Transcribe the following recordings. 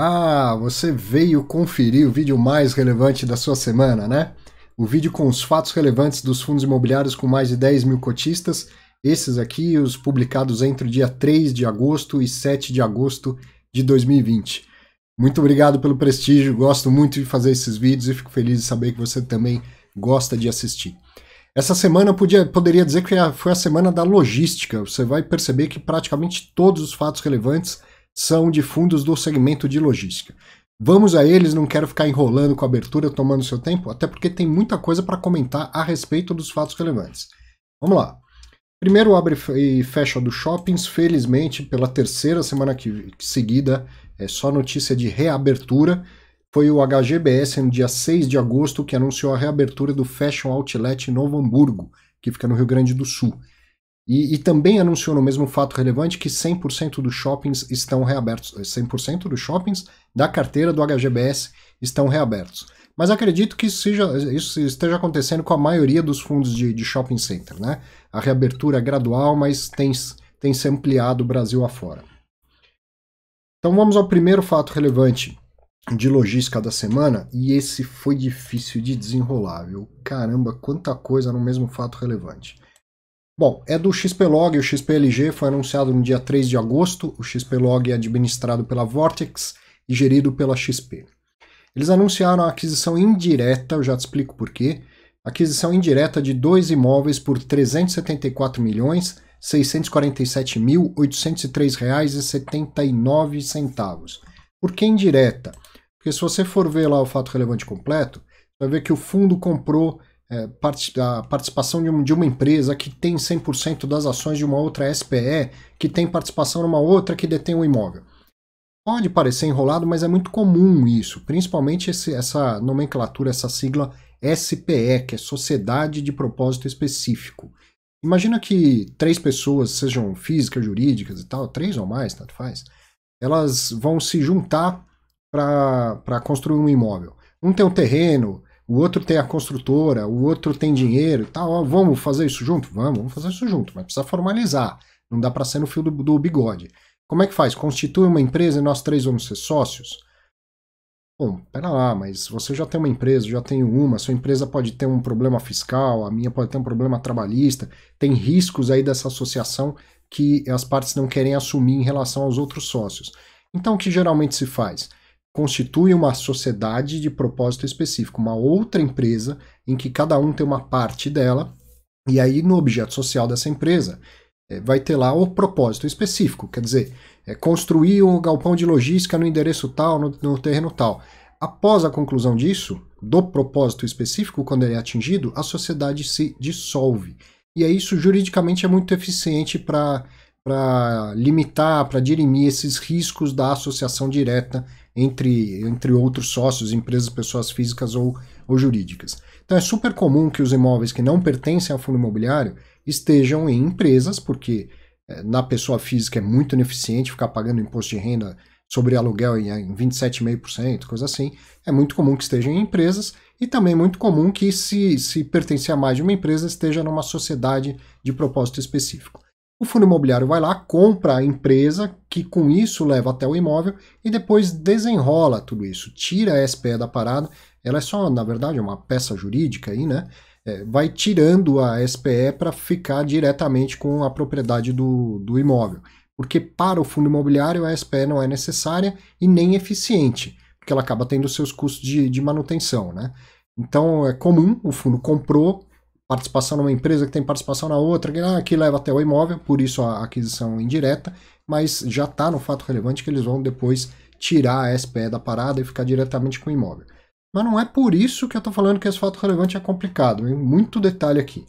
Ah, você veio conferir o vídeo mais relevante da sua semana, né? O vídeo com os fatos relevantes dos fundos imobiliários com mais de 10 mil cotistas. Esses aqui, os publicados entre o dia 3 de agosto e 7 de agosto de 2020. Muito obrigado pelo prestígio, gosto muito de fazer esses vídeos e fico feliz de saber que você também gosta de assistir. Essa semana podia, poderia dizer que foi a semana da logística. Você vai perceber que praticamente todos os fatos relevantes são de fundos do segmento de logística. Vamos a eles, não quero ficar enrolando com a abertura, tomando seu tempo, até porque tem muita coisa para comentar a respeito dos fatos relevantes. Vamos lá. Primeiro abre e fecha do shoppings, felizmente, pela terceira semana que, seguida, é só notícia de reabertura. Foi o HGBS no dia 6 de agosto que anunciou a reabertura do Fashion Outlet Novo Hamburgo, que fica no Rio Grande do Sul. E, e, também anunciou no mesmo fato relevante que 100% dos shoppings estão reabertos. 100% eh, dos shoppings da carteira do HGBS estão reabertos. Mas acredito que isso, seja, isso esteja acontecendo com a maioria dos fundos de, de, shopping center. Né? A reabertura é gradual, mas tem, tem se ampliado Brasil afora. Então vamos ao primeiro fato relevante de logística da semana. E esse foi difícil de desenrolar, viu? Caramba, quanta coisa no mesmo fato relevante. Bom, é do XPlog o XPLG, foi anunciado no dia 3 de agosto. O XPlog é administrado pela Vortex e gerido pela XP. Eles anunciaram a aquisição indireta, eu já te explico quê. aquisição indireta de dois imóveis por R$ 374.647.803,79. milhões, Por que indireta? Porque se você for ver lá o fato relevante completo, vai ver que o fundo comprou é, a participação de, de, uma empresa que tem 100% das ações de uma outra SPE, que tem participação numa outra que detém o um imóvel. Pode parecer enrolado, mas é muito comum isso, principalmente esse, essa nomenclatura, essa sigla SPE, que é Sociedade de Propósito Específico. Imagina que três pessoas, sejam físicas, jurídicas e tal, três ou mais, tanto faz, elas vão se juntar para construir um imóvel. Um tem um terreno, o outro tem a construtora, o outro tem dinheiro e tá, tal. Vamos fazer isso junto? Vamos, vamos fazer isso junto, mas precisa formalizar. Não dá para ser no fio do, do, bigode. Como é que faz? Constitui uma empresa e nós três vamos ser sócios? Bom, pera lá, mas você já tem uma empresa, já tenho uma, sua empresa pode ter um problema fiscal, a minha pode ter um problema trabalhista, tem riscos aí dessa associação que as partes não querem assumir em relação aos outros sócios. Então, o que geralmente se faz? constitui uma sociedade de propósito específico, uma outra empresa em que cada um tem uma parte dela, e aí no objeto social dessa empresa é, vai ter lá o propósito específico, quer dizer, é construir um galpão de logística no endereço tal, no, no terreno tal. Após a conclusão disso, do propósito específico, quando ele é atingido, a sociedade se dissolve. E aí isso juridicamente é muito eficiente para para limitar, para dirimir esses riscos da associação direta entre, entre outros sócios, empresas, pessoas físicas ou, ou jurídicas. Então é super comum que os imóveis que não pertencem ao fundo imobiliário estejam em empresas, porque é, na pessoa física é muito ineficiente ficar pagando imposto de renda sobre aluguel em, em 27,5%, coisa assim. É muito comum que estejam em empresas e também é muito comum que, se, se pertencer a mais de uma empresa, esteja numa sociedade de propósito específico. O fundo imobiliário vai lá, compra a empresa, que com isso leva até o imóvel e depois desenrola tudo isso, tira a SPE da parada. Ela é só, na verdade, uma peça jurídica aí, né? É, vai tirando a SPE para ficar diretamente com a propriedade do, do imóvel. Porque para o fundo imobiliário a SPE não é necessária e nem eficiente, porque ela acaba tendo seus custos de, de manutenção, né? Então é comum, o fundo comprou, participação numa empresa que tem participação na outra, que, ah, que leva até o imóvel, por isso a aquisição indireta, mas já está no fato relevante que eles vão depois tirar a SPE da parada e ficar diretamente com o imóvel. Mas não é por isso que eu estou falando que esse fato relevante é complicado, tem muito detalhe aqui.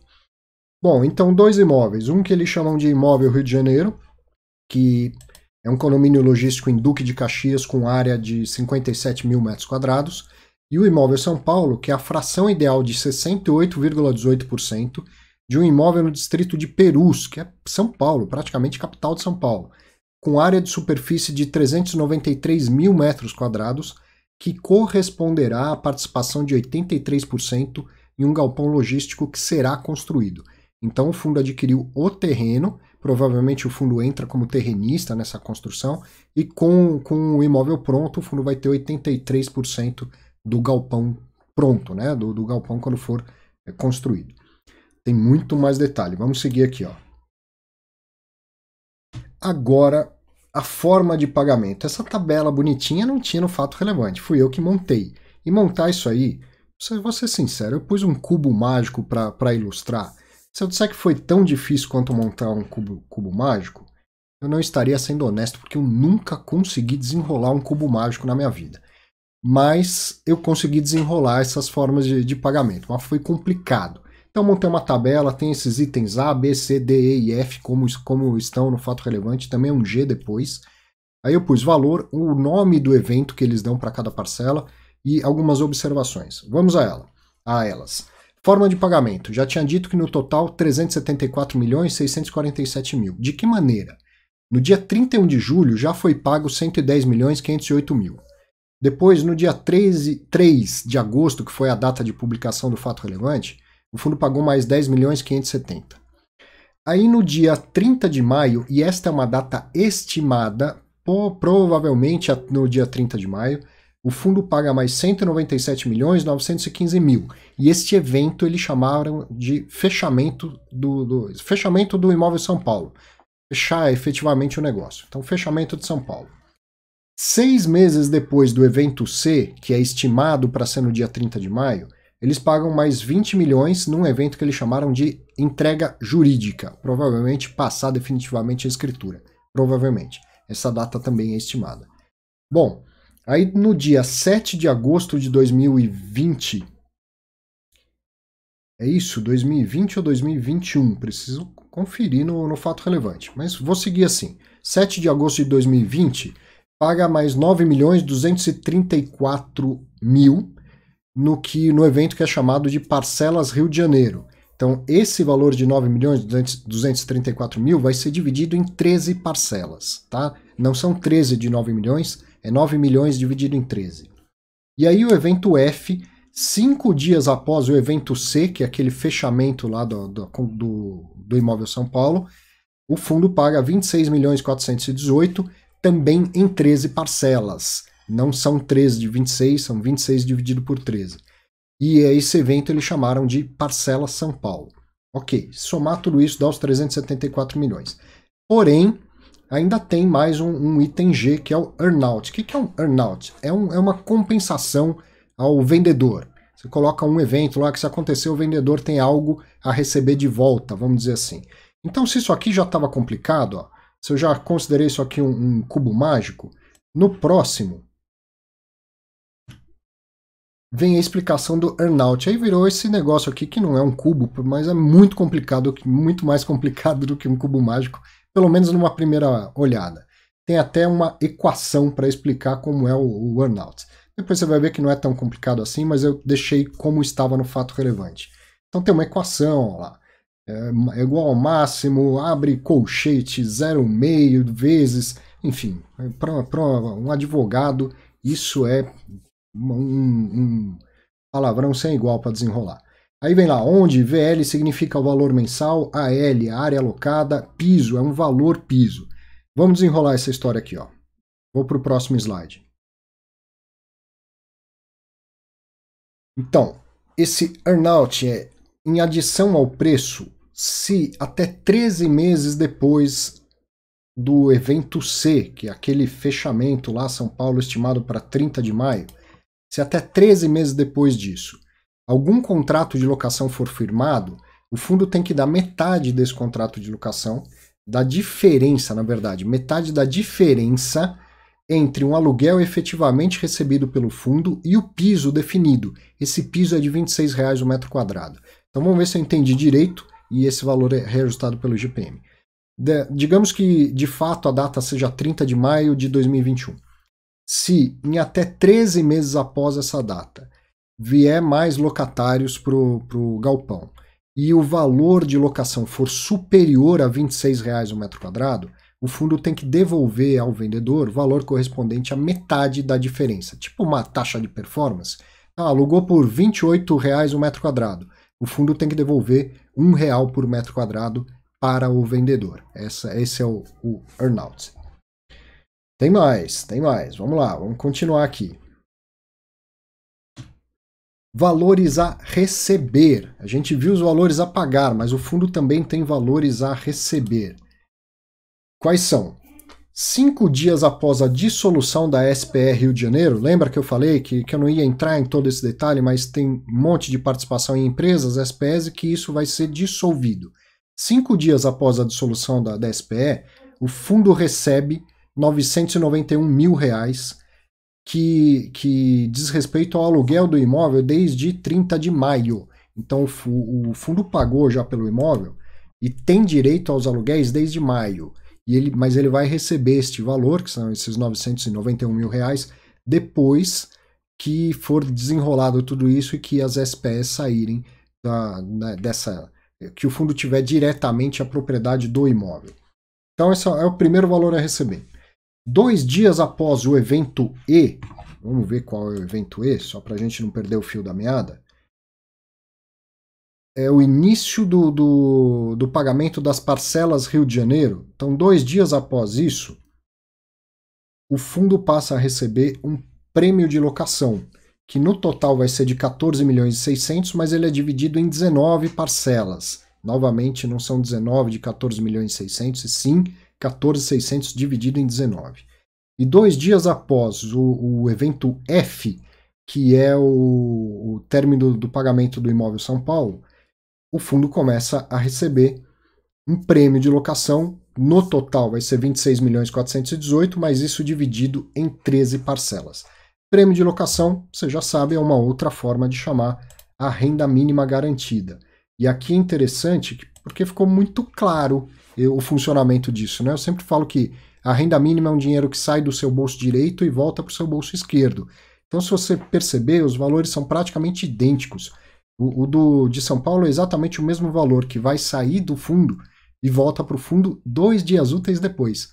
Bom, então dois imóveis, um que eles chamam de imóvel Rio de Janeiro, que é um condomínio logístico em Duque de Caxias com área de 57 mil metros quadrados, e o imóvel São Paulo, que é a fração ideal de 68,18% de um imóvel no distrito de Perus, que é São Paulo, praticamente capital de São Paulo, com área de superfície de 393 mil metros quadrados, que corresponderá à participação de 83% em um galpão logístico que será construído. Então o fundo adquiriu o terreno, provavelmente o fundo entra como terrenista nessa construção, e com, com o imóvel pronto, o fundo vai ter 83% do galpão pronto, né? Do, do galpão quando for é, construído. Tem muito mais detalhe. Vamos seguir aqui, ó. Agora, a forma de pagamento. Essa tabela bonitinha não tinha no fato relevante. Fui eu que montei. E montar isso aí, se vou ser sincero, eu pus um cubo mágico para ilustrar. Se eu disser que foi tão difícil quanto montar um cubo, cubo mágico, eu não estaria sendo honesto porque eu nunca consegui desenrolar um cubo mágico na minha vida mas eu consegui desenrolar essas formas de, de pagamento, mas foi complicado. Então montei uma tabela, tem esses itens A, B, C, D, E e F como, como estão no fato relevante, também um G depois. Aí eu pus valor, o nome do evento que eles dão para cada parcela e algumas observações. Vamos a ela, a elas. Forma de pagamento. Já tinha dito que no total 374 milhões 647 mil. De que maneira? No dia 31 de julho já foi pago 110 milhões 508 mil. Depois, no dia 13, 3 de agosto, que foi a data de publicação do fato relevante, o fundo pagou mais 10 milhões 570. Aí no dia 30 de maio, e esta é uma data estimada, provavelmente no dia 30 de maio, o fundo paga mais 197 milhões 915 mil. E este evento eles chamaram de fechamento do, do fechamento do imóvel São Paulo. Fechar efetivamente o negócio. Então, fechamento de São Paulo. Seis meses depois do evento C, que é estimado para ser no dia 30 de maio, eles pagam mais 20 milhões num evento que eles chamaram de entrega jurídica, provavelmente passar definitivamente a escritura. Provavelmente. Essa data também é estimada. Bom, aí no dia 7 de agosto de 2020. É isso? 2020 ou 2021? Preciso conferir no, no fato relevante. Mas vou seguir assim. 7 de agosto de 2020 paga mais 9 milhões 234 mil no que no evento que é chamado de Parcelas Rio de Janeiro. Então, esse valor de 9 milhões 234 mil vai ser dividido em 13 parcelas, tá? Não são 13 de 9 milhões, é 9 milhões dividido em 13. E aí o evento F, cinco dias após o evento C, que é aquele fechamento lá do, do, do, do imóvel São Paulo, o fundo paga 26 milhões 418 também em 13 parcelas. Não são 13 de 26, são 26 dividido por 13. E esse evento eles chamaram de Parcela São Paulo. Ok, somar tudo isso dá os 374 milhões. Porém, ainda tem mais um, um item G que é o earnout. O que, que é um earnout? É, um, é uma compensação ao vendedor. Você coloca um evento lá que se acontecer o vendedor tem algo a receber de volta, vamos dizer assim. Então, se isso aqui já estava complicado, ó, se eu já considerei isso aqui um, um cubo mágico, no próximo vem a explicação do earnout. Aí virou esse negócio aqui que não é um cubo, mas é muito complicado, muito mais complicado do que um cubo mágico, pelo menos numa primeira olhada. Tem até uma equação para explicar como é o, o earnout. Depois você vai ver que não é tão complicado assim, mas eu deixei como estava no fato relevante. Então tem uma equação lá. É, é, igual ao máximo, abre colchete 0,5 vezes, enfim, é para um advogado isso é um, um palavrão sem igual para desenrolar. Aí vem lá, onde VL significa o valor mensal, AL, área alocada, piso, é um valor piso. Vamos desenrolar essa história aqui. Ó. Vou para o próximo slide. Então, esse earnout é em adição ao preço se até 13 meses depois do evento C, que é aquele fechamento lá São Paulo estimado para 30 de maio, se até 13 meses depois disso algum contrato de locação for firmado, o fundo tem que dar metade desse contrato de locação, da diferença, na verdade, metade da diferença entre um aluguel efetivamente recebido pelo fundo e o piso definido. Esse piso é de R$ 26,00 o metro quadrado. Então vamos ver se eu entendi direito e esse valor é reajustado pelo IGPM. De, digamos que de fato a data seja 30 de maio de 2021. Se em até 13 meses após essa data vier mais locatários para o galpão e o valor de locação for superior a R$ 26,00 o metro quadrado, o fundo tem que devolver ao vendedor valor correspondente a metade da diferença, tipo uma taxa de performance. Ah, alugou por R$ 28,00 o metro quadrado. O fundo tem que devolver um real por metro quadrado para o vendedor. Essa, esse é o, o earnout. Tem mais, tem mais. Vamos lá, vamos continuar aqui. Valores a receber. A gente viu os valores a pagar, mas o fundo também tem valores a receber. Quais são? cinco dias após a dissolução da SPE Rio de Janeiro, lembra que eu falei que, que eu não ia entrar em todo esse detalhe, mas tem um monte de participação em empresas, SPEs, e que isso vai ser dissolvido. Cinco dias após a dissolução da, da SPE, o fundo recebe 991 mil reais que, que diz respeito ao aluguel do imóvel desde 30 de maio. Então o, o fundo pagou já pelo imóvel e tem direito aos aluguéis desde maio e ele, mas ele vai receber este valor, que são esses 991 mil reais, depois que for desenrolado tudo isso e que as SPS saírem da, da, dessa. que o fundo tiver diretamente a propriedade do imóvel. Então, esse é, é o primeiro valor a receber. Dois dias após o evento E, vamos ver qual é o evento E, só para a gente não perder o fio da meada é o início do, do, do pagamento das parcelas Rio de Janeiro. Então, dois dias após isso, o fundo passa a receber um prêmio de locação, que no total vai ser de 14 milhões e 600, mas ele é dividido em 19 parcelas. Novamente, não são 19 de 14 milhões e 600, e sim 14,600 dividido em 19. E dois dias após o, o evento F, que é o, o término do pagamento do imóvel São Paulo, o fundo começa a receber um prêmio de locação. No total vai ser 26 milhões 418, mas isso dividido em 13 parcelas. Prêmio de locação, você já sabe, é uma outra forma de chamar a renda mínima garantida. E aqui é interessante porque ficou muito claro eh, o funcionamento disso. Né? Eu sempre falo que a renda mínima é um dinheiro que sai do seu bolso direito e volta para o seu bolso esquerdo. Então, se você perceber, os valores são praticamente idênticos. O, o do, de São Paulo é exatamente o mesmo valor que vai sair do fundo e volta para o fundo dois dias úteis depois.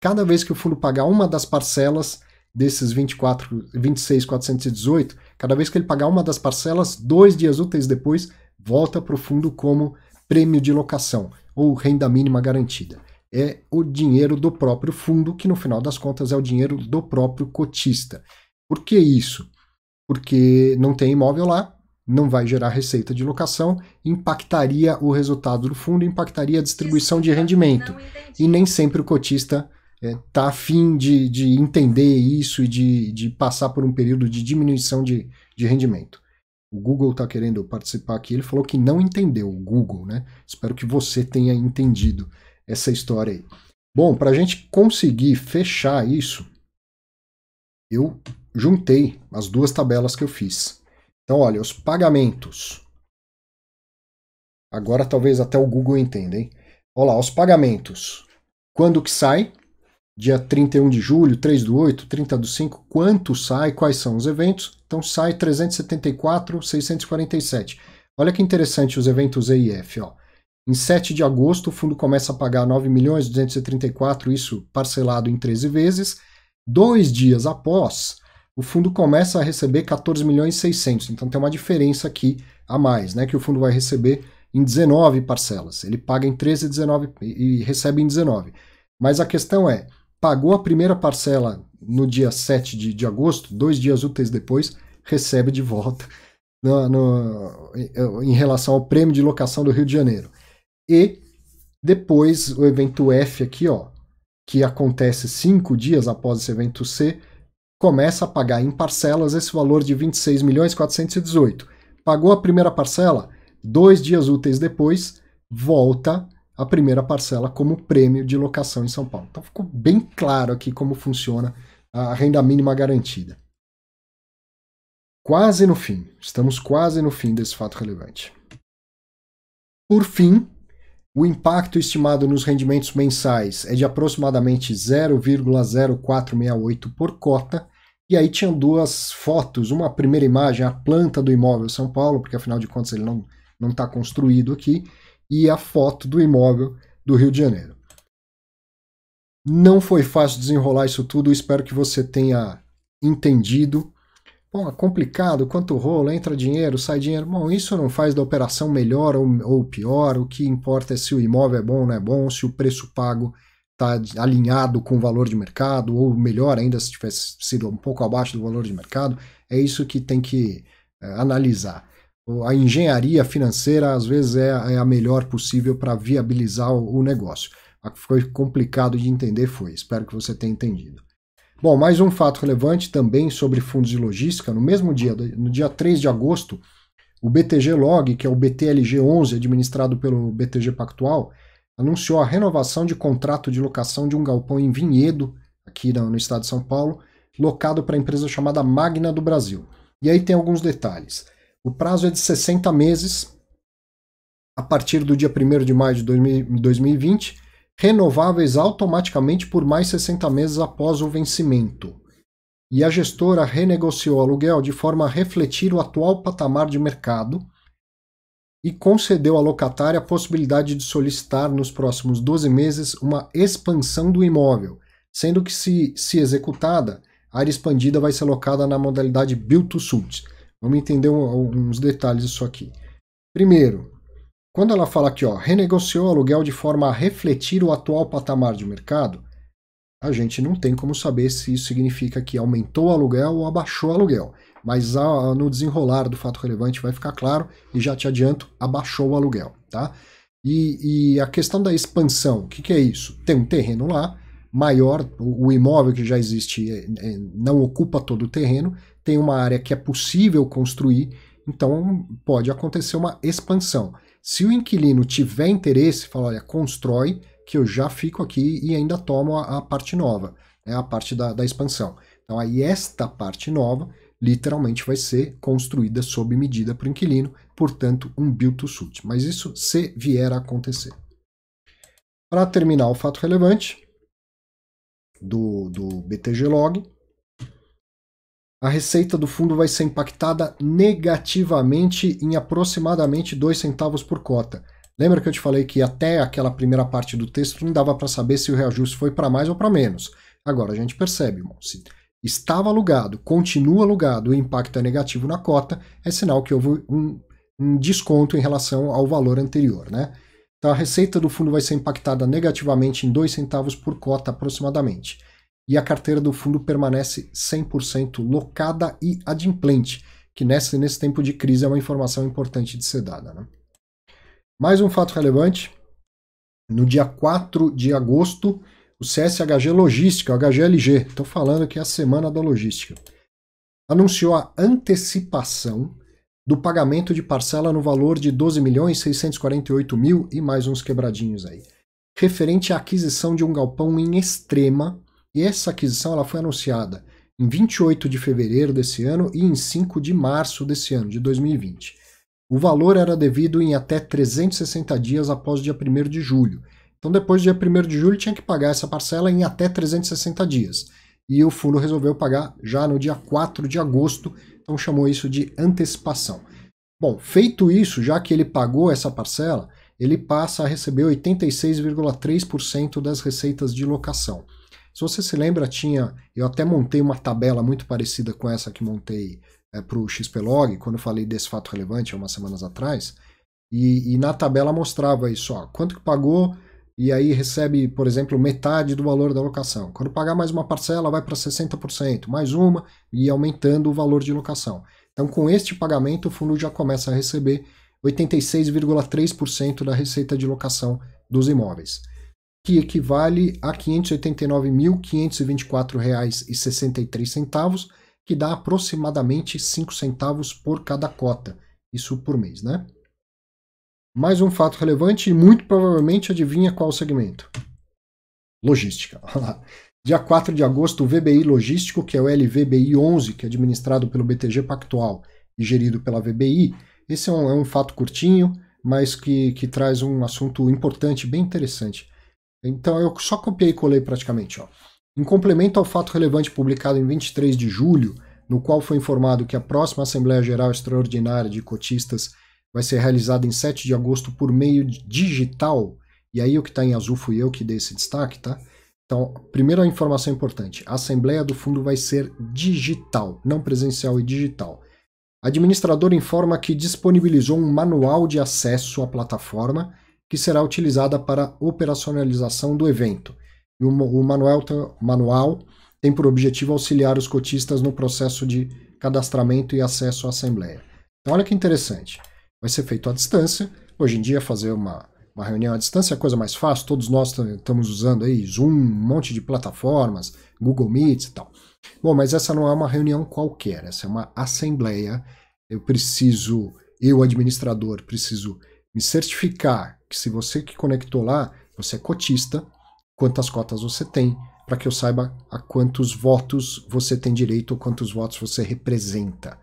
Cada vez que o fundo pagar uma das parcelas desses 24, 26.418, cada vez que ele pagar uma das parcelas, dois dias úteis depois, volta para o fundo como prêmio de locação ou renda mínima garantida. É o dinheiro do próprio fundo, que no final das contas é o dinheiro do próprio cotista. Por que isso? Porque não tem imóvel lá, não vai gerar receita de locação, impactaria o resultado do fundo, impactaria a distribuição de rendimento. E nem sempre o cotista está é, tá afim de, de entender isso e de, de passar por um período de diminuição de, de rendimento. O Google está querendo participar aqui, ele falou que não entendeu o Google, né? Espero que você tenha entendido essa história aí. Bom, para a gente conseguir fechar isso, eu juntei as duas tabelas que eu fiz. Então, olha, os pagamentos. Agora talvez até o Google entenda, hein? Olha lá, os pagamentos. Quando que sai? Dia 31 de julho, 3 do 8, 30 do 5. Quanto sai? Quais são os eventos? Então sai 374,647. Olha que interessante os eventos EIF, ó. Em 7 de agosto, o fundo começa a pagar 9.234, isso parcelado em 13 vezes. Dois dias após, o fundo começa a receber 14 milhões e 600, então tem uma diferença aqui a mais, né, que o fundo vai receber em 19 parcelas. Ele paga em 13 19, e recebe em 19. Mas a questão é, pagou a primeira parcela no dia 7 de, de agosto, dois dias úteis depois, recebe de volta no, no, em relação ao prêmio de locação do Rio de Janeiro. E depois o evento F aqui, ó, que acontece cinco dias após esse evento C, começa a pagar em parcelas esse valor de 26 milhões 418. Pagou a primeira parcela, dois dias úteis depois, volta a primeira parcela como prêmio de locação em São Paulo. Então ficou bem claro aqui como funciona a renda mínima garantida. Quase no fim, estamos quase no fim desse fato relevante. Por fim, o impacto estimado nos rendimentos mensais é de aproximadamente 0,0468 por cota. E aí tinham duas fotos, uma primeira imagem, a planta do imóvel São Paulo, porque afinal de contas ele não não está construído aqui, e a foto do imóvel do Rio de Janeiro. Não foi fácil desenrolar isso tudo, espero que você tenha entendido Bom, é complicado, quanto rolo, entra dinheiro, sai dinheiro. Bom, isso não faz da operação melhor ou, ou pior. O que importa é se o imóvel é bom ou não é bom, se o preço pago está alinhado com o valor de mercado, ou melhor ainda, se tivesse sido um pouco abaixo do valor de mercado, é isso que tem que é, analisar. A engenharia financeira, às vezes, é, é a melhor possível para viabilizar o, o negócio. Foi complicado de entender, foi. Espero que você tenha entendido. Bom, mais um fato relevante também sobre fundos de logística. No mesmo dia, no dia 3 de agosto, o BTG Log, que é o BTLG11, administrado pelo BTG Pactual, anunciou a renovação de contrato de locação de um galpão em Vinhedo, aqui no estado de São Paulo, locado para a empresa chamada Magna do Brasil. E aí tem alguns detalhes. O prazo é de 60 meses a partir do dia 1 de maio de 2020 renováveis automaticamente por mais 60 meses após o vencimento. E a gestora renegociou o aluguel de forma a refletir o atual patamar de mercado e concedeu à locatária a possibilidade de solicitar nos próximos 12 meses uma expansão do imóvel, sendo que, se, se executada, a área expandida vai ser locada na modalidade Build to Suit. Vamos entender um, uns detalhes disso aqui. Primeiro, quando ela fala aqui, ó, renegociou o aluguel de forma a refletir o atual patamar de mercado, a gente não tem como saber se isso significa que aumentou o aluguel ou abaixou o aluguel. Mas ah, no desenrolar do fato relevante vai ficar claro e já te adianto, abaixou o aluguel, tá? E, e a questão da expansão, o que, que é isso? Tem um terreno lá, maior, o imóvel que já existe é, é, não ocupa todo o terreno, tem uma área que é possível construir então pode acontecer uma expansão. Se o inquilino tiver interesse, fala, olha, constrói que eu já fico aqui e ainda tomo a, a parte nova, né, a parte da, da expansão. Então aí esta parte nova literalmente vai ser construída sob medida para o inquilino, portanto um built to suit. Mas isso se vier a acontecer. Para terminar o fato relevante do, do BTG Log, a receita do fundo vai ser impactada negativamente em aproximadamente 2 centavos por cota. Lembra que eu te falei que até aquela primeira parte do texto não dava para saber se o reajuste foi para mais ou para menos. Agora a gente percebe, irmão, se estava alugado, continua alugado, o impacto é negativo na cota, é sinal que houve um, um desconto em relação ao valor anterior, né? Então a receita do fundo vai ser impactada negativamente em 2 centavos por cota aproximadamente e a carteira do fundo permanece 100% locada e adimplente, que nesse, nesse tempo de crise é uma informação importante de ser dada. Né? Mais um fato relevante: no dia 4 de agosto, o CSHG Logística, o HGLG, estou falando que é a semana da logística, anunciou a antecipação do pagamento de parcela no valor de 12 milhões 648 mil e mais uns quebradinhos aí, referente à aquisição de um galpão em Extrema, e essa aquisição ela foi anunciada em 28 de fevereiro desse ano e em 5 de março desse ano, de 2020. O valor era devido em até 360 dias após o dia 1 de julho. Então, depois do dia 1 de julho, tinha que pagar essa parcela em até 360 dias. E o fundo resolveu pagar já no dia 4 de agosto, então chamou isso de antecipação. Bom, feito isso, já que ele pagou essa parcela, ele passa a receber 86,3% das receitas de locação. Se você se lembra, tinha. Eu até montei uma tabela muito parecida com essa que montei é, eh, para o XPlog, quando eu falei desse fato relevante há umas semanas atrás. E, e na tabela mostrava isso, ó, quanto que pagou, e aí recebe, por exemplo, metade do valor da locação. Quando pagar mais uma parcela, vai para 60%, mais uma, e aumentando o valor de locação. Então, com este pagamento, o fundo já começa a receber 86,3% da receita de locação dos imóveis que equivale a R$ 589.524,63, que dá aproximadamente R$ centavos por cada cota, isso por mês, né? Mais um fato relevante e muito provavelmente adivinha qual segmento? Logística. Dia 4 de agosto, o VBI Logístico, que é o LVBI 11, que é administrado pelo BTG Pactual e gerido pela VBI. Esse é um, é um fato curtinho, mas que, que traz um assunto importante, bem interessante. Então eu só copiei e colei praticamente. Ó. Em complemento ao fato relevante publicado em 23 de julho, no qual foi informado que a próxima Assembleia Geral Extraordinária de Cotistas vai ser realizada em 7 de agosto por meio digital, e aí o que está em azul fui eu que dei esse destaque, tá? Então, primeira informação importante: a Assembleia do Fundo vai ser digital, não presencial e digital. A administradora informa que disponibilizou um manual de acesso à plataforma que será utilizada para operacionalização do evento. E o, o manual, manual tem por objetivo auxiliar os cotistas no processo de cadastramento e acesso à Assembleia. Então, olha que interessante. Vai ser feito à distância. Hoje em dia, fazer uma, uma reunião à distância é a coisa mais fácil. Todos nós estamos usando aí Zoom, um monte de plataformas, Google Meet e tal. Bom, mas essa não é uma reunião qualquer, essa é uma assembleia. Eu preciso, eu administrador, preciso me certificar que se você que conectou lá, você é cotista, quantas cotas você tem, para que eu saiba a quantos votos você tem direito ou quantos votos você representa.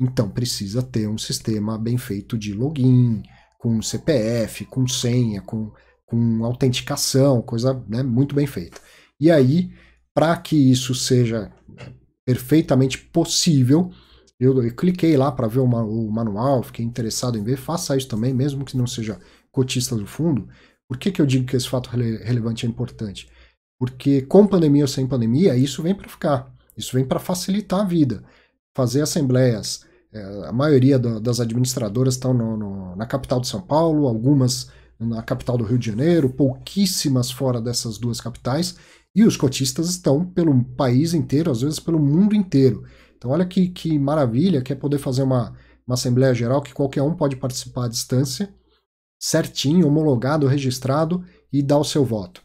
Então precisa ter um sistema bem feito de login, com CPF, com senha, com, com autenticação, coisa né, muito bem feita. E aí, para que isso seja né, perfeitamente possível, eu, eu cliquei lá para ver o, o manual, fiquei interessado em ver, faça isso também, mesmo que não seja cotista do fundo, por que, que eu digo que esse fato rele relevante é importante? Porque com pandemia ou sem pandemia, isso vem para ficar. Isso vem para facilitar a vida. Fazer assembleias. É, a maioria das administradoras estão no, no, na capital de São Paulo, algumas na capital do Rio de Janeiro, pouquíssimas fora dessas duas capitais. E os cotistas estão pelo país inteiro, às vezes pelo mundo inteiro. Então, olha que, que maravilha que é poder fazer uma, uma Assembleia Geral que qualquer um pode participar à distância certinho, homologado, registrado e dá o seu voto.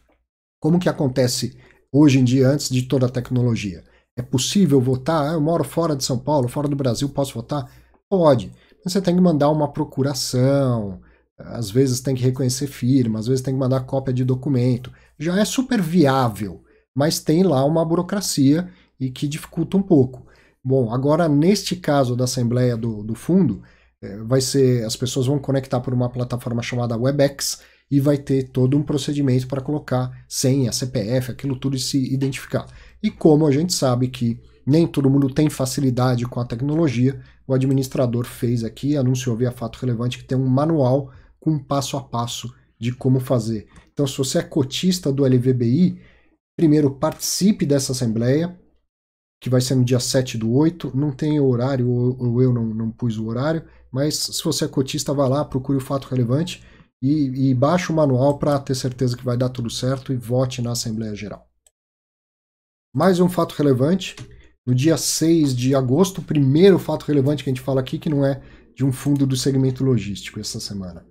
Como que acontece hoje em dia antes de toda a tecnologia? É possível votar? Ah, eu moro fora de São Paulo, fora do Brasil, posso votar? Pode. Mas você tem que mandar uma procuração, às vezes tem que reconhecer firma, às vezes tem que mandar cópia de documento. Já é super viável, mas tem lá uma burocracia e que dificulta um pouco. Bom, agora neste caso da Assembleia do, do Fundo, é, vai ser, as pessoas vão conectar por uma plataforma chamada WebEx e vai ter todo um procedimento para colocar senha, CPF, aquilo tudo e se identificar. E como a gente sabe que nem todo mundo tem facilidade com a tecnologia, o administrador fez aqui, anunciou via fato relevante que tem um manual com passo a passo de como fazer. Então, se você é cotista do LVBI, primeiro participe dessa assembleia, que vai ser no dia 7 do 8. Não tem horário, ou eu não, não pus o horário, mas se você é cotista, vá lá, procure o fato relevante e, e baixe o manual para ter certeza que vai dar tudo certo e vote na Assembleia Geral. Mais um fato relevante, no dia 6 de agosto, o primeiro fato relevante que a gente fala aqui, que não é de um fundo do segmento logístico essa semana.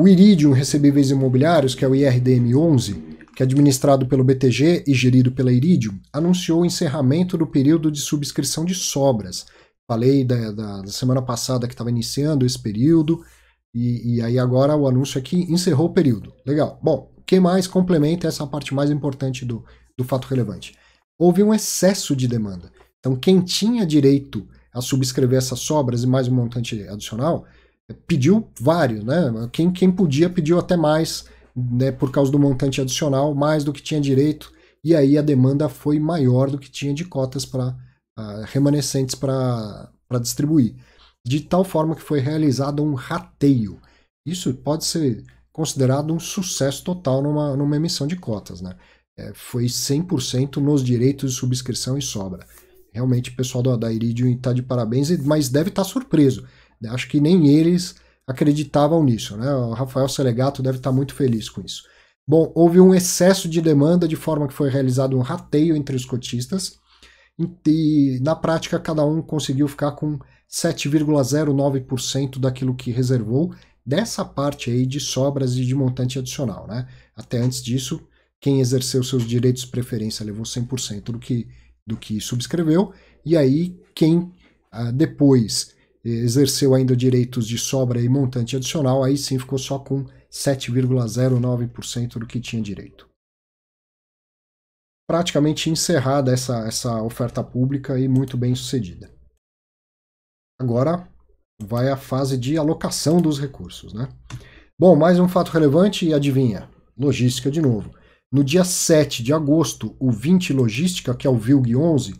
O Iridium Recebíveis Imobiliários, que é o IRDM11, que é administrado pelo BTG e gerido pela Iridium, anunciou o encerramento do período de subscrição de sobras. Falei da, da, da semana passada que estava iniciando esse período, e, e, aí agora o anúncio aqui é encerrou o período. Legal. Bom, o que mais complementa essa parte mais importante do, do fato relevante? Houve um excesso de demanda. Então, quem tinha direito a subscrever essas sobras e mais um montante adicional pediu vários, né? Quem, quem podia pediu até mais, né? Por causa do montante adicional, mais do que tinha direito, e aí a demanda foi maior do que tinha de cotas para uh, ah, remanescentes para distribuir. De tal forma que foi realizado um rateio. Isso pode ser considerado um sucesso total numa, numa emissão de cotas, né? É, foi 100% nos direitos de subscrição e sobra. Realmente o pessoal da, da Iridium está de parabéns, mas deve estar tá surpreso Acho que nem eles acreditavam nisso, né? O Rafael Selegato deve estar muito feliz com isso. Bom, houve um excesso de demanda, de forma que foi realizado um rateio entre os cotistas, e na prática cada um conseguiu ficar com 7,09% daquilo que reservou dessa parte aí de sobras e de montante adicional, né? Até antes disso, quem exerceu seus direitos de preferência levou 100% do que, do que subscreveu, e aí quem ah, depois eh, exerceu ainda direitos de sobra e montante adicional, aí sim ficou só com 7,09% do que tinha direito. Praticamente encerrada essa, essa oferta pública e muito bem sucedida. Agora vai a fase de alocação dos recursos. Né? Bom, mais um fato relevante e adivinha? Logística de novo. No dia 7 de agosto, o 20 Logística, que é o VILG 11,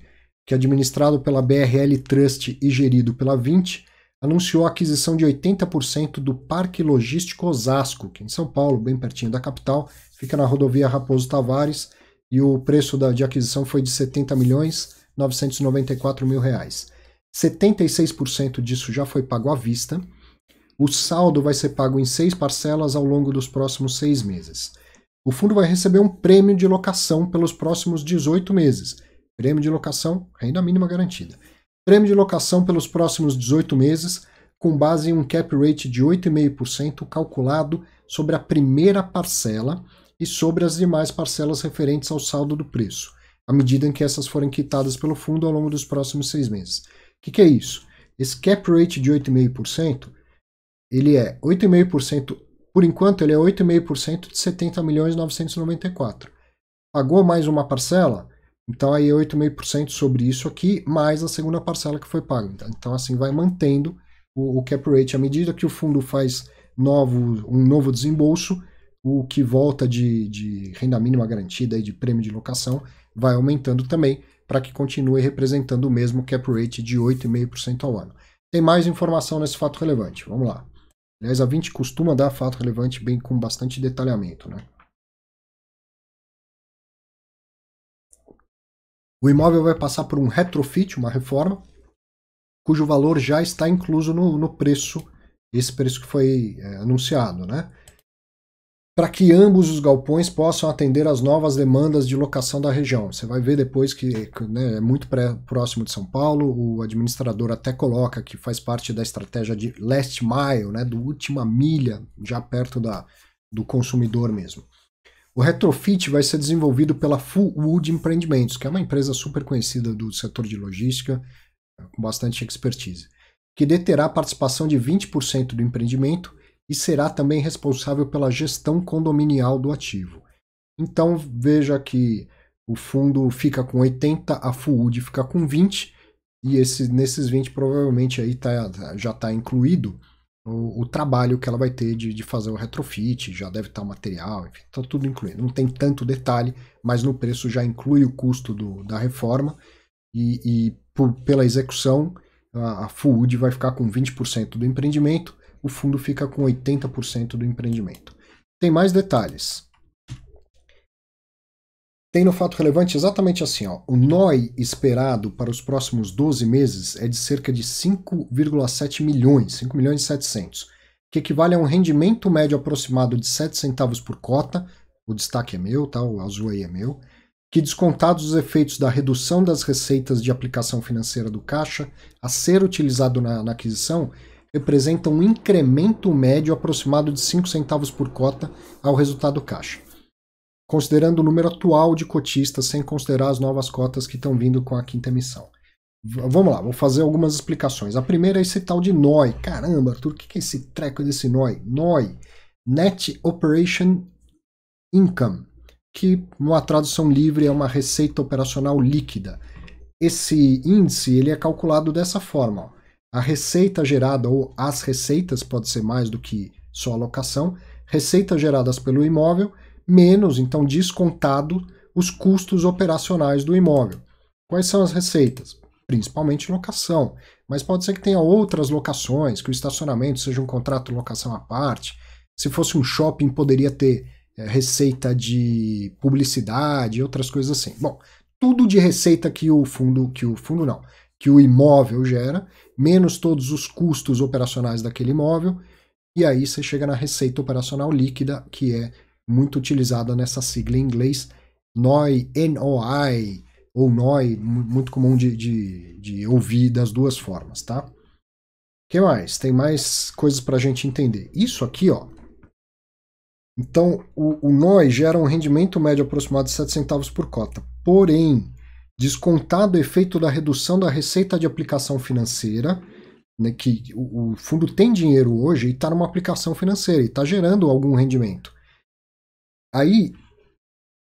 que é administrado pela BRL Trust e gerido pela Vint anunciou a aquisição de 80% do Parque Logístico Osasco, que é em São Paulo, bem pertinho da capital, fica na rodovia Raposo Tavares, e o preço da, de aquisição foi de 70 milhões 994 mil reais. 76% disso já foi pago à vista. O saldo vai ser pago em seis parcelas ao longo dos próximos seis meses. O fundo vai receber um prêmio de locação pelos próximos 18 meses, Prêmio de locação, renda mínima garantida. Prêmio de locação pelos próximos 18 meses, com base em um cap rate de 8,5% calculado sobre a primeira parcela e sobre as demais parcelas referentes ao saldo do preço, à medida em que essas forem quitadas pelo fundo ao longo dos próximos seis meses. O que, que é isso? Esse cap rate de 8,5%, ele é 8,5%, por enquanto ele é 8,5% de 70 milhões 994. Pagou mais uma parcela? Então aí 8,5% é sobre isso aqui, mais a segunda parcela que foi paga. Então assim vai mantendo o, o cap rate à medida que o fundo faz novo, um novo desembolso, o que volta de, de renda mínima garantida e de prêmio de locação vai aumentando também para que continue representando o mesmo cap rate de 8,5% ao ano. Tem mais informação nesse fato relevante. Vamos lá. Aliás, a 20 costuma dar fato relevante bem com bastante detalhamento, né? O imóvel vai passar por um retrofit, uma reforma, cujo valor já está incluso no, no preço, esse preço que foi é, anunciado, né? Para que ambos os galpões possam atender às novas demandas de locação da região. Você vai ver depois que né, é muito pré, próximo de São Paulo, o administrador até coloca que faz parte da estratégia de last mile, né, do última milha, já perto da, do consumidor mesmo. O retrofit vai ser desenvolvido pela Full Wood Empreendimentos, que é uma empresa super conhecida do setor de logística, com bastante expertise, que deterá a participação de 20% do empreendimento e será também responsável pela gestão condominial do ativo. Então veja que o fundo fica com 80, a FUUD fica com 20, e esse, nesses 20 provavelmente aí tá, já está incluído o, o, trabalho que ela vai ter de, de fazer o retrofit, já deve estar o material, enfim, está tudo incluído. Não tem tanto detalhe, mas no preço já inclui o custo do, da reforma e, e por, pela execução a, a Food vai ficar com 20% do empreendimento, o fundo fica com 80% do empreendimento. Tem mais detalhes tem no fato relevante exatamente assim: ó, o NOI esperado para os próximos 12 meses é de cerca de 5,7 milhões, 5 milhões e 700, que equivale a um rendimento médio aproximado de 7 centavos por cota. O destaque é meu, tá? o azul aí é meu. Que descontados os efeitos da redução das receitas de aplicação financeira do caixa a ser utilizado na, na aquisição, representa um incremento médio aproximado de 5 centavos por cota ao resultado caixa considerando o número atual de cotistas, sem considerar as novas cotas que estão vindo com a quinta emissão. vamos lá, vou fazer algumas explicações. A primeira é esse tal de NOI. Caramba, Arthur, o que é esse treco desse NOI? NOI, Net Operation Income, que numa tradução livre é uma receita operacional líquida. Esse índice ele é calculado dessa forma. Ó. A receita gerada, ou as receitas, pode ser mais do que só a locação, receitas geradas pelo imóvel menos, então, descontado os custos operacionais do imóvel. Quais são as receitas? Principalmente locação, mas pode ser que tenha outras locações, que o estacionamento seja um contrato de locação à parte. Se fosse um shopping, poderia ter é, receita de publicidade, outras coisas assim. Bom, tudo de receita que o fundo, que o fundo não, que o imóvel gera, menos todos os custos operacionais daquele imóvel, e aí você chega na receita operacional líquida, que é muito utilizada nessa sigla em inglês, NOI, NOI, ou NOI, muito comum de, de, de ouvir das duas formas, tá? que mais? Tem mais coisas para a gente entender. Isso aqui, ó. Então, o, o NOI gera um rendimento médio aproximado de 7 centavos por cota. Porém, descontado o efeito da redução da receita de aplicação financeira, né, que o, o fundo tem dinheiro hoje e está numa aplicação financeira e está gerando algum rendimento. Aí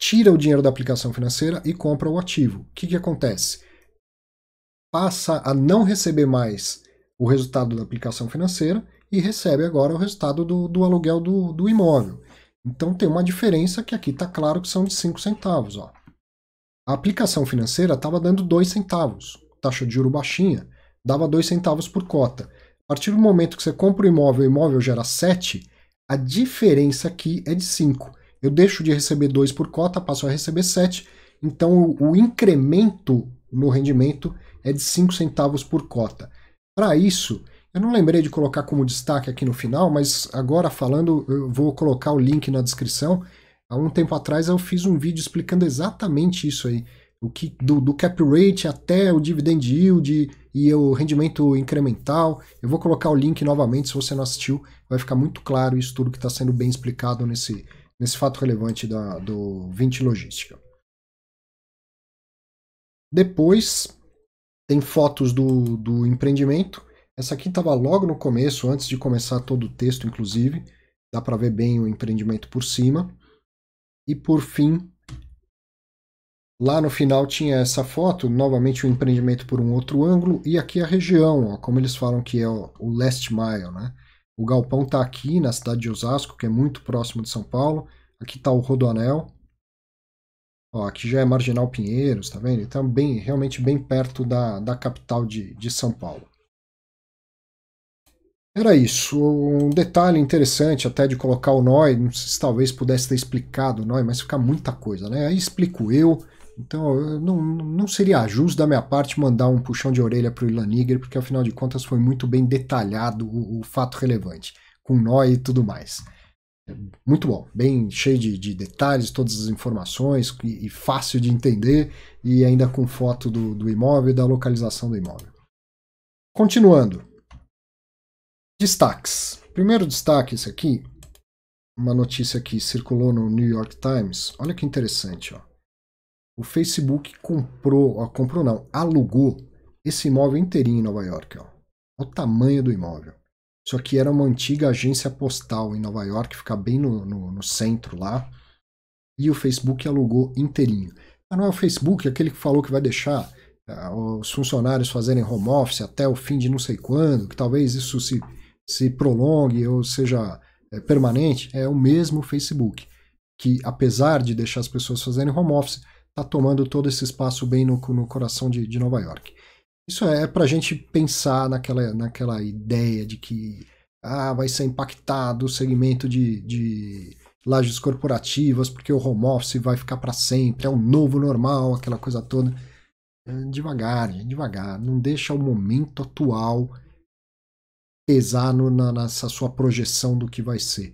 tira o dinheiro da aplicação financeira e compra o ativo. O que, que acontece? Passa a não receber mais o resultado da aplicação financeira e recebe agora o resultado do, do aluguel do, do imóvel. Então tem uma diferença que aqui está claro que são de 5 centavos. Ó. A aplicação financeira estava dando 2 centavos, taxa de juro baixinha, dava 2 centavos por cota. A partir do momento que você compra o imóvel e o imóvel gera 7, a diferença aqui é de 5. Eu deixo de receber 2 por cota, passo a receber 7. Então o incremento no rendimento é de 5 centavos por cota. Para isso, eu não lembrei de colocar como destaque aqui no final, mas agora falando, eu vou colocar o link na descrição. Há um tempo atrás eu fiz um vídeo explicando exatamente isso aí. O que, do, do cap rate até o dividend yield e o rendimento incremental. Eu vou colocar o link novamente, se você não assistiu, vai ficar muito claro isso tudo que está sendo bem explicado nesse, nesse fato relevante da, do 20 Logística. Depois tem fotos do, do empreendimento. Essa aqui estava logo no começo, antes de começar todo o texto, inclusive. Dá para ver bem o empreendimento por cima. E por fim, lá no final tinha essa foto, novamente o um empreendimento por um outro ângulo, e aqui a região, ó, como eles falam que é o, o last mile, né? O galpão está aqui na cidade de Osasco, que é muito próximo de São Paulo. Aqui está o Rodoanel. Ó, aqui já é Marginal Pinheiros, tá vendo? Então, bem, realmente bem perto da, da capital de, de São Paulo. Era isso. Um detalhe interessante até de colocar o NOI, não sei se talvez pudesse ter explicado o NOI, mas fica muita coisa, né? Aí explico eu, então, não, não seria justo da minha parte mandar um puxão de orelha para o Ilan Niger, porque afinal de contas foi muito bem detalhado o, o fato relevante, com nó e tudo mais. Muito bom, bem cheio de, de detalhes, todas as informações e, e, fácil de entender, e ainda com foto do, do imóvel e da localização do imóvel. Continuando. Destaques. Primeiro destaque, isso aqui, uma notícia que circulou no New York Times. Olha que interessante, ó o Facebook comprou, ó, ah, comprou não, alugou esse imóvel inteirinho em Nova York. Ó. Olha o tamanho do imóvel. Isso aqui era uma antiga agência postal em Nova York, fica bem no, no, no centro lá. E o Facebook alugou inteirinho. Mas não é o Facebook, aquele que falou que vai deixar uh, os funcionários fazerem home office até o fim de não sei quando, que talvez isso se, se prolongue ou seja é, permanente. É o mesmo Facebook, que apesar de deixar as pessoas fazerem home office, está tomando todo esse espaço bem no, no coração de, de, Nova York. Isso é para a gente pensar naquela, naquela ideia de que ah, vai ser impactado o segmento de, de lajes corporativas, porque o home office vai ficar para sempre, é o novo normal, aquela coisa toda. É, devagar, devagar. Não deixa o momento atual pesar no, na, nessa sua projeção do que vai ser.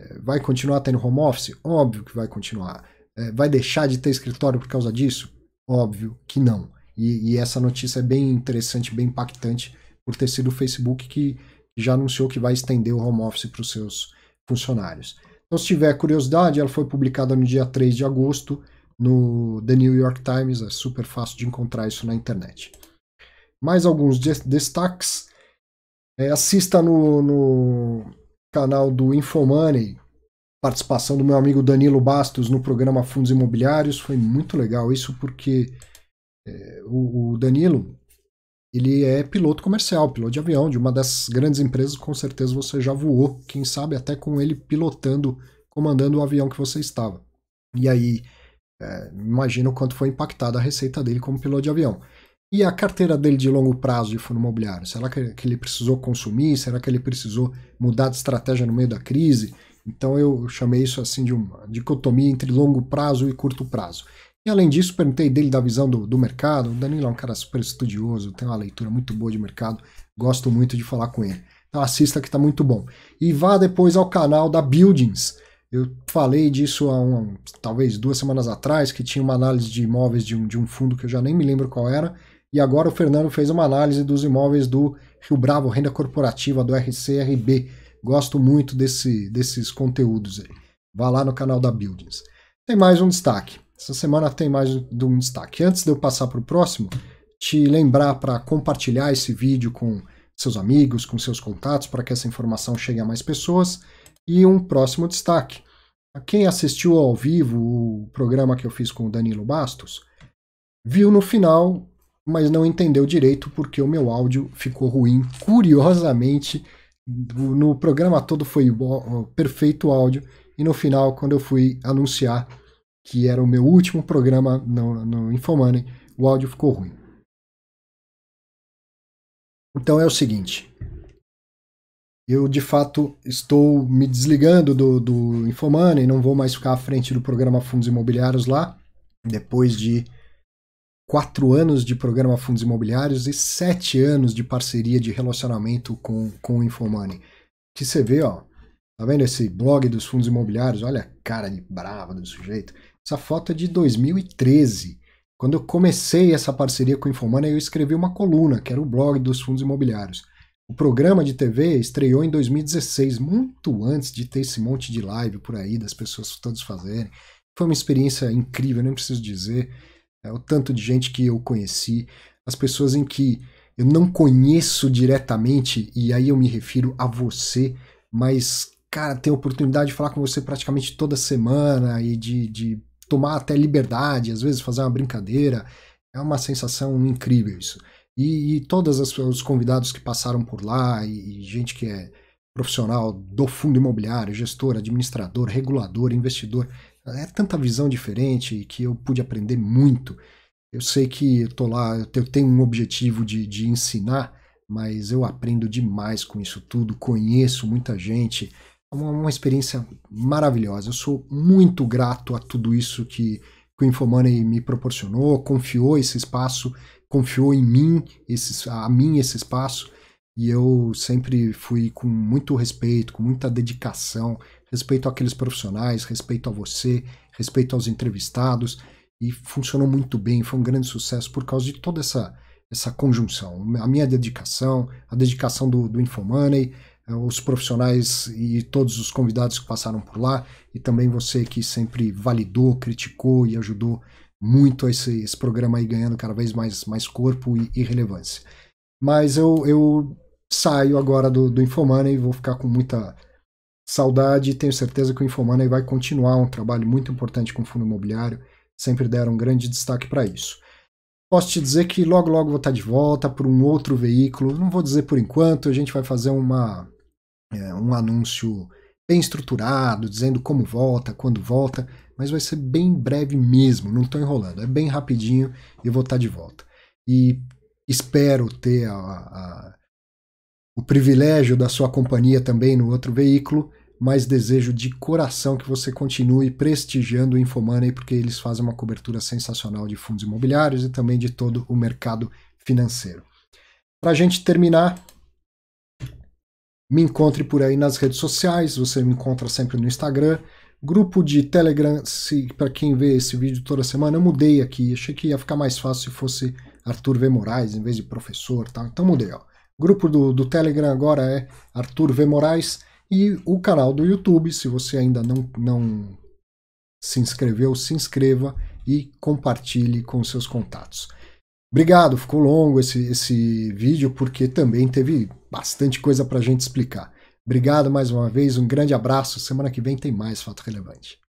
É, vai continuar tendo home office? Óbvio que vai continuar é, vai deixar de ter escritório por causa disso? Óbvio que não. E, e, essa notícia é bem interessante, bem impactante, por ter sido o Facebook que já anunciou que vai estender o home office para os seus funcionários. Então, se tiver curiosidade, ela foi publicada no dia 3 de agosto no The New York Times, é super fácil de encontrar isso na internet. Mais alguns destaques. É, assista no, no canal do Infomoney, participação do meu amigo Danilo Bastos no programa Fundos Imobiliários. Foi muito legal isso, porque é, o, o, Danilo ele é piloto comercial, piloto de avião, de uma das grandes empresas, com certeza você já voou, quem sabe até com ele pilotando, comandando o avião que você estava. E aí, é, imagina o quanto foi impactada a receita dele como piloto de avião. E a carteira dele de longo prazo de fundo imobiliário? Será que ele precisou consumir? Será que ele precisou mudar de estratégia no meio da crise? Então eu chamei isso assim de uma dicotomia entre longo prazo e curto prazo. E além disso, perguntei dele da visão do, do mercado. O Danilo é um cara super estudioso, tem uma leitura muito boa de mercado, gosto muito de falar com ele. Então assista que está muito bom. E vá depois ao canal da Buildings. Eu falei disso há um, talvez duas semanas atrás, que tinha uma análise de imóveis de um, de um fundo que eu já nem me lembro qual era. E agora o Fernando fez uma análise dos imóveis do Rio Bravo, renda corporativa do RCRB. Gosto muito desse, desses conteúdos aí. Vá lá no canal da Buildings. Tem mais um destaque. Essa semana tem mais de um destaque. Antes de eu passar para o próximo, te lembrar para compartilhar esse vídeo com seus amigos, com seus contatos, para que essa informação chegue a mais pessoas. E um próximo destaque. Quem assistiu ao vivo o programa que eu fiz com o Danilo Bastos, viu no final, mas não entendeu direito porque o meu áudio ficou ruim. Curiosamente, no programa todo foi perfeito áudio e no final quando eu fui anunciar que era o meu último programa no, no Infomoney, o áudio ficou ruim. Então é o seguinte, eu de fato estou me desligando do, do Infomoney, não vou mais ficar à frente do programa Fundos Imobiliários lá, depois de quatro anos de programa Fundos Imobiliários e sete anos de parceria de relacionamento com, com o Infomoney. Que você vê, ó, tá vendo esse blog dos fundos imobiliários? Olha a cara de brava do sujeito. Essa foto é de 2013. Quando eu comecei essa parceria com o Infomoney, eu escrevi uma coluna, que era o blog dos fundos imobiliários. O programa de TV estreou em 2016, muito antes de ter esse monte de live por aí, das pessoas todas fazerem. Foi uma experiência incrível, nem preciso dizer. É, o tanto de gente que eu conheci, as pessoas em que eu não conheço diretamente, e aí eu me refiro a você, mas, cara, tenho a oportunidade de falar com você praticamente toda semana e de, de tomar até liberdade, às vezes fazer uma brincadeira. É uma sensação incrível isso. E, e todos os convidados que passaram por lá, e, e gente que é profissional do fundo imobiliário, gestor, administrador, regulador, investidor, é tanta visão diferente que eu pude aprender muito. Eu sei que eu tô lá, eu tenho um objetivo de, de ensinar, mas eu aprendo demais com isso tudo, conheço muita gente. É uma, uma, experiência maravilhosa. Eu sou muito grato a tudo isso que, que o Infomoney me proporcionou, confiou esse espaço, confiou em mim, esse, a mim esse espaço. E eu sempre fui com muito respeito, com muita dedicação, respeito àqueles profissionais, respeito a você, respeito aos entrevistados, e funcionou muito bem, foi um grande sucesso por causa de toda essa, essa conjunção. A minha dedicação, a dedicação do, do InfoMoney, eh, os profissionais e todos os convidados que passaram por lá, e também você que sempre validou, criticou e ajudou muito esse, esse programa aí ganhando cada vez mais, mais corpo e, e relevância. Mas eu, eu saio agora do, do InfoMoney e vou ficar com muita Saudade, tenho certeza que o Infomani vai continuar um trabalho muito importante com o fundo imobiliário, sempre deram um grande destaque para isso. Posso te dizer que logo logo vou estar tá de volta por um outro veículo, não vou dizer por enquanto, a gente vai fazer uma, é, um anúncio bem estruturado, dizendo como volta, quando volta, mas vai ser bem breve mesmo, não estou enrolando, é bem rapidinho e vou estar tá de volta. E espero ter a, a, o privilégio da sua companhia também no outro veículo mas desejo de coração que você continue prestigiando o Infomoney, porque eles fazem uma cobertura sensacional de fundos imobiliários e também de todo o mercado financeiro. Para a gente terminar, me encontre por aí nas redes sociais, você me encontra sempre no Instagram. Grupo de Telegram, para quem vê esse vídeo toda semana, eu mudei aqui. Achei que ia ficar mais fácil se fosse Arthur V. Moraes em vez de professor, tá? então mudei. Ó. Grupo do, do Telegram agora é Arthur V. Moraes e o canal do YouTube. Se você ainda não, não se inscreveu, se inscreva e compartilhe com seus contatos. Obrigado, ficou longo esse, esse vídeo porque também teve bastante coisa para a gente explicar. Obrigado mais uma vez, um grande abraço. Semana que vem tem mais Fato Relevante.